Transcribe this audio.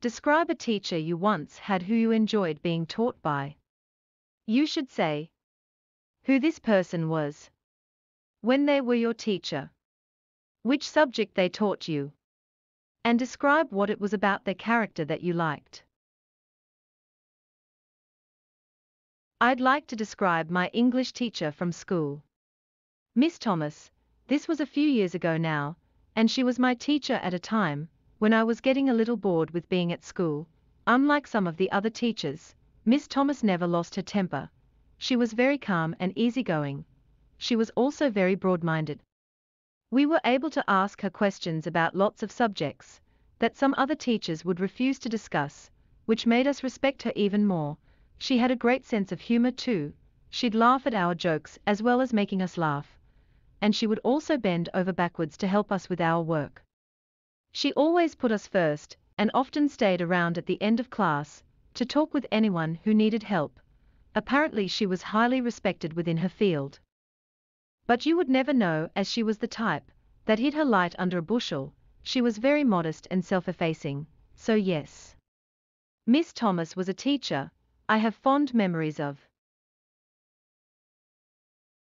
Describe a teacher you once had who you enjoyed being taught by. You should say who this person was, when they were your teacher, which subject they taught you, and describe what it was about their character that you liked. I'd like to describe my English teacher from school. Miss Thomas, this was a few years ago now, and she was my teacher at a time when I was getting a little bored with being at school, unlike some of the other teachers, Miss Thomas never lost her temper. She was very calm and easygoing. She was also very broad-minded. We were able to ask her questions about lots of subjects that some other teachers would refuse to discuss, which made us respect her even more. She had a great sense of humor too. She'd laugh at our jokes as well as making us laugh. And she would also bend over backwards to help us with our work. She always put us first, and often stayed around at the end of class, to talk with anyone who needed help. Apparently she was highly respected within her field. But you would never know as she was the type, that hid her light under a bushel, she was very modest and self-effacing, so yes. Miss Thomas was a teacher, I have fond memories of.